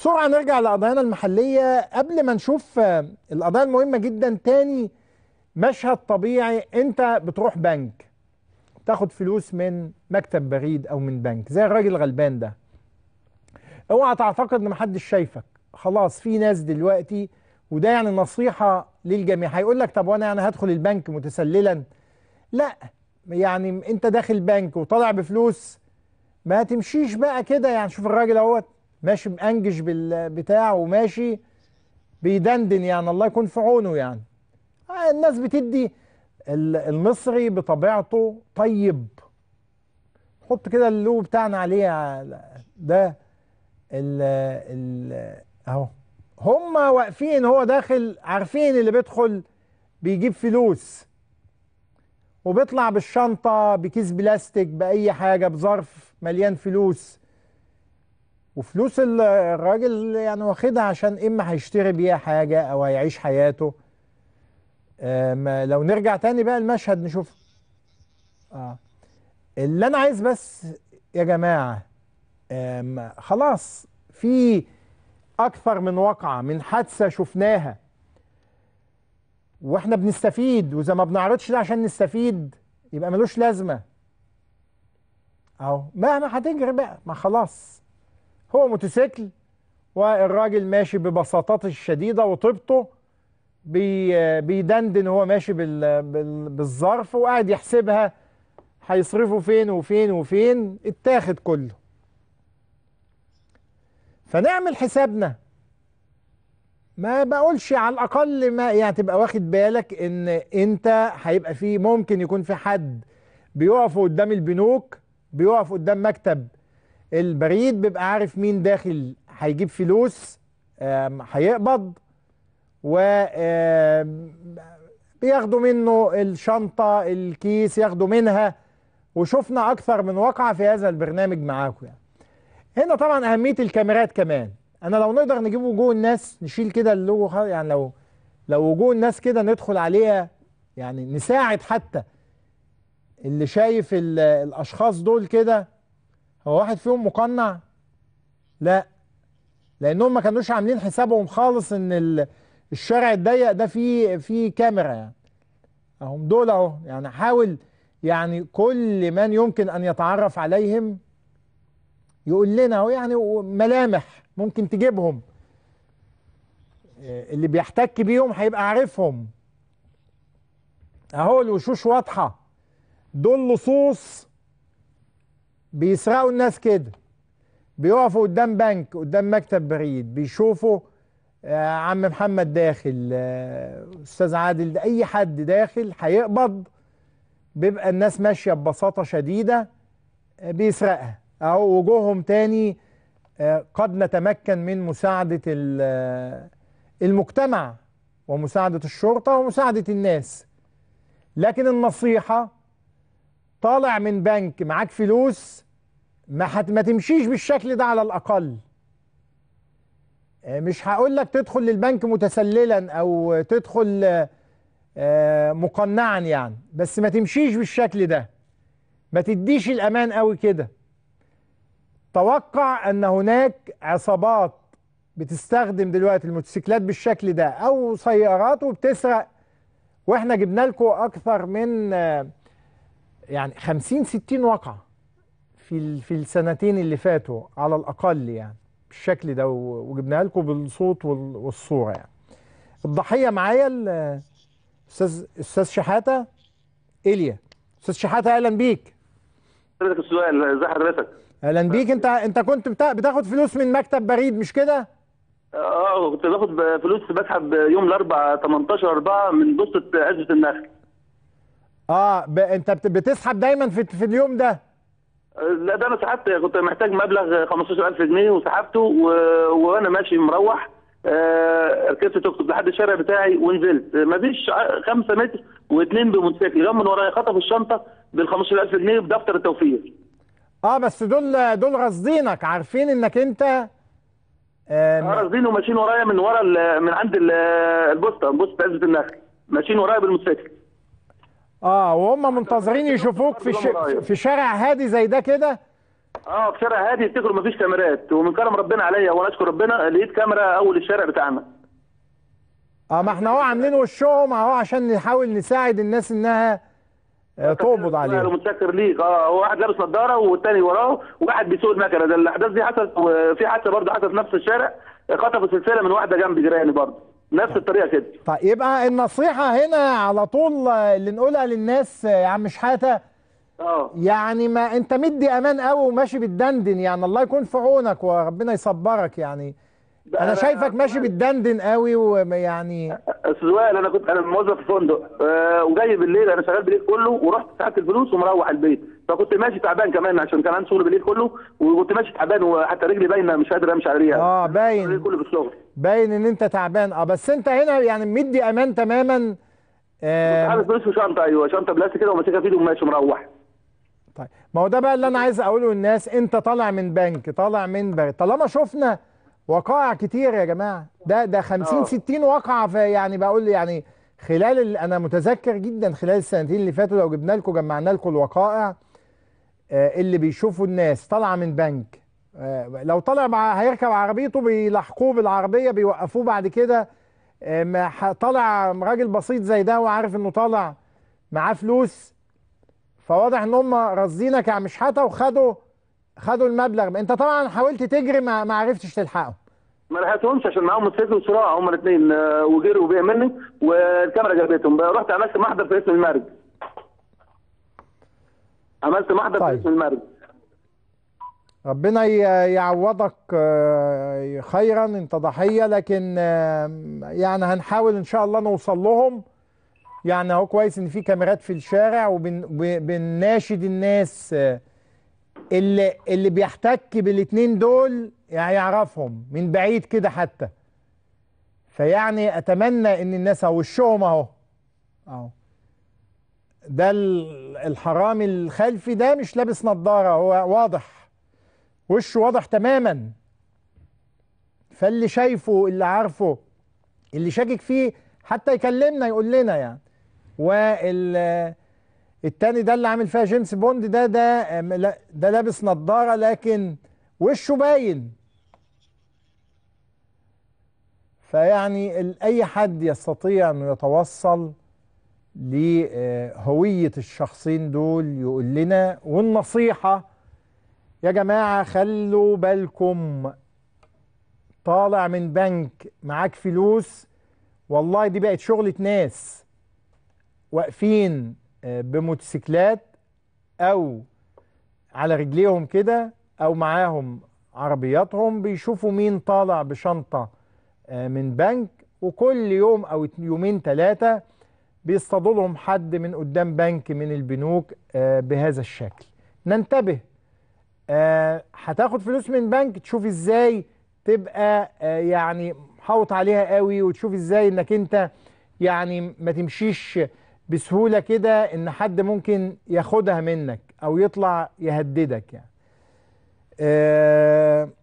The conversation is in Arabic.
بسرعه نرجع لقضايانا المحليه قبل ما نشوف آه، القضايا المهمه جدا تاني مشهد طبيعي انت بتروح بنك تاخد فلوس من مكتب بريد او من بنك زي الراجل الغلبان ده اوعى تعتقد ان محدش شايفك خلاص في ناس دلوقتي وده يعني نصيحه للجميع هيقول لك طب وانا يعني هدخل البنك متسللا لا يعني انت داخل بنك وطالع بفلوس ما تمشيش بقى كده يعني شوف الراجل اهوت ماشي بانجش بالبتاع وماشي بيدندن يعني الله يكون في عونه يعني آه، الناس بتدي المصري بطبيعته طيب حط كده اللو بتاعنا عليه آه، ده ال ال اهو هما واقفين هو داخل عارفين اللي بيدخل بيجيب فلوس وبيطلع بالشنطة بكيس بلاستيك بأي حاجة بظرف مليان فلوس وفلوس الراجل يعني واخدها عشان اما هيشتري بيها حاجه او هيعيش حياته آه، لو نرجع تاني بقى المشهد نشوف اه اللي انا عايز بس يا جماعه خلاص في اكثر من واقعه من حادثه شفناها واحنا بنستفيد واذا ما بنعرضش ده عشان نستفيد يبقى ملوش لازمه اهو مهما هتجري بقى ما خلاص هو موتوسيكل والراجل ماشي ببساطته الشديده وطيبته بي بيدندن هو ماشي بالظرف وقاعد يحسبها هيصرفه فين وفين وفين اتاخد كله فنعمل حسابنا ما بقولش على الاقل ما يعني تبقى واخد بالك ان انت هيبقى في ممكن يكون في حد بيقف قدام البنوك بيقف قدام مكتب البريد بيبقى عارف مين داخل هيجيب فلوس هيقبض و بياخدوا منه الشنطة الكيس ياخدوا منها وشفنا أكثر من وقعه في هذا البرنامج معاكم يعني. هنا طبعا أهمية الكاميرات كمان أنا لو نقدر نجيب وجوه الناس نشيل كده اللوجو يعني لو لو وجوه الناس كده ندخل عليها يعني نساعد حتى اللي شايف الأشخاص دول كده هو واحد فيهم مقنع لا لانهم ما كانوش عاملين حسابهم خالص ان الشارع الضيق ده فيه فيه كاميرا يعني اهم دول اهو يعني حاول يعني كل من يمكن ان يتعرف عليهم يقول لنا اهو يعني ملامح ممكن تجيبهم آه، اللي بيحتك بيهم هيبقى عارفهم اهو الوشوش واضحه دول لصوص بيسرقوا الناس كده بيقفوا قدام بنك قدام مكتب بريد بيشوفوا آه، عم محمد داخل آه، استاذ عادل اي حد داخل هيقبض بيبقى الناس ماشيه ببساطه شديده آه، بيسرقها اهو وجوههم تاني قد نتمكن من مساعده المجتمع ومساعده الشرطه ومساعده الناس لكن النصيحه طالع من بنك معاك فلوس ما حت ما تمشيش بالشكل ده على الاقل آه، مش هقول لك تدخل للبنك متسللا او تدخل آه، مقنعا يعني بس ما تمشيش بالشكل ده ما تديش الامان قوي كده توقع ان هناك عصابات بتستخدم دلوقتي الموتوسيكلات بالشكل ده او سيارات وبتسرق واحنا جبنا لكم اكثر من آه، يعني 50 60 واقعه في في السنتين اللي فاتوا على الاقل يعني بالشكل ده وجبناها لكم بالصوت والصوره يعني الضحيه معايا الاستاذ استاذ شحاته ايليا استاذ شحاته اهلا بيك حضرتك السؤال ازي حضرتك اهلا بيك انت انت كنت بتاخد فلوس من مكتب بريد مش كده اه كنت باخد فلوس بسحب يوم الاربعاء 18 4 من بوصه عزه النخل اه ب... انت بت... بتسحب دايما في, في اليوم ده لا ده انا سحبت كنت محتاج مبلغ 15000 جنيه وسحبته و... وانا ماشي مروح آه ركبت توك توك لحد الشارع بتاعي ونزلت ما فيش 5 متر واثنين بموتوسيكل جم من ورايا خطف الشنطه بال 15000 جنيه بدفتر التوفير اه بس دول دول قاصدينك عارفين انك انت آه قاصدين وماشيين ورايا من ورا من عند البوسته بوسته عزه النخل ماشيين ورايا بالموتوسيكل اه وهم منتظرين يشوفوك في ش... في شارع هادي زي ده كده اه في شارع هادي يفتكروا مفيش كاميرات ومن كرم ربنا عليا وانا اشكر ربنا لقيت كاميرا اول الشارع بتاعنا اه ما احنا اهو عاملين وشهم اهو عشان نحاول نساعد الناس انها آه، تقبض عليهم انا متشكر ليك اه هو واحد لابس نظاره والتاني وراه وواحد بيسوق المكنه ده الاحداث دي حصلت وفي حادثه برضه حصلت في نفس الشارع خطفوا سلسله من واحده جنب جيراني برضه نفس طيب. الطريقه كده طيب يبقى النصيحه هنا على طول اللي نقولها للناس يا عم شحاته اه يعني ما انت مدي امان قوي وماشي بالدندن يعني الله يكون في عونك وربنا يصبرك يعني انا شايفك ماشي بالدندن قوي ويعني استاذ وائل انا كنت انا موظف في فندق آه وجاي بالليل انا شغال بالليل كله ورحت سحبت الفلوس ومروح البيت فكنت ماشي تعبان كمان عشان كان عندي شغل بالليل كله وكنت ماشي تعبان وحتى رجلي باينه مش قادر امشي عليها اه باين كله بالشغل باين ان انت تعبان اه بس انت هنا يعني مدي امان تماما آه عامل فلوس وشنطه ايوه شنطه بلاستيك كده وماسكها في ايده وماشي مروح طيب ما هو ده بقى اللي انا عايز اقوله للناس انت طالع من بنك طالع من بنك طالما شفنا وقائع كتير يا جماعه ده ده 50 60 آه. وقعه في يعني بقول يعني خلال انا متذكر جدا خلال السنتين اللي فاتوا لو جبنا لكم جمعنا لكم الوقائع آه، اللي بيشوفوا الناس طالعه من بنك آه، لو طلع مع هيركب عربيته بيلحقوه بالعربيه بيوقفوه بعد كده ما طالع راجل بسيط زي ده وعارف انه طالع معاه فلوس فواضح ان هم رازينك يا يعني مشحته وخدوا خدوا المبلغ انت طبعا حاولت تجري ما, ما عرفتش تلحقهم ما لحقتهمش عشان معاهم موتوسيكل وصراع هم الاثنين آه، وجروا بيا مني والكاميرا جابتهم رحت عملت محضر في اسم المرج عملت محضر طيب. في اسم المرج ربنا يعوضك آه، خيرا انت ضحيه لكن يعني هنحاول ان شاء الله نوصل لهم يعني هو كويس ان في كاميرات في الشارع وبنناشد الناس آه، اللي اللي بيحتك بالاثنين دول يعني يعرفهم من بعيد كده حتى فيعني اتمنى ان الناس وشهم اهو اهو ده الحرامي الخلفي ده مش لابس نظاره هو واضح وشه واضح تماما فاللي شايفه اللي عارفه اللي شاكك فيه حتى يكلمنا يقول لنا يعني وال التاني ده اللي عامل فيها جيمس بوند ده ده ده لابس نظاره لكن وشه باين فيعني اي حد يستطيع انه يتوصل لهويه الشخصين دول يقول لنا والنصيحه يا جماعة خلوا بالكم طالع من بنك معاك فلوس والله دي بقت شغلة ناس واقفين آه، بموتوسيكلات أو على رجليهم كده أو معاهم عربياتهم بيشوفوا مين طالع بشنطة آه، من بنك وكل يوم أو يومين ثلاثة بيصطادوا لهم حد من قدام بنك من البنوك آه، بهذا الشكل ننتبه آه، هتاخد فلوس من بنك تشوف ازاي تبقى آه، يعني حاوط عليها قوي وتشوف ازاي انك انت يعني ما تمشيش بسهولة كده ان حد ممكن ياخدها منك او يطلع يهددك يعني آه،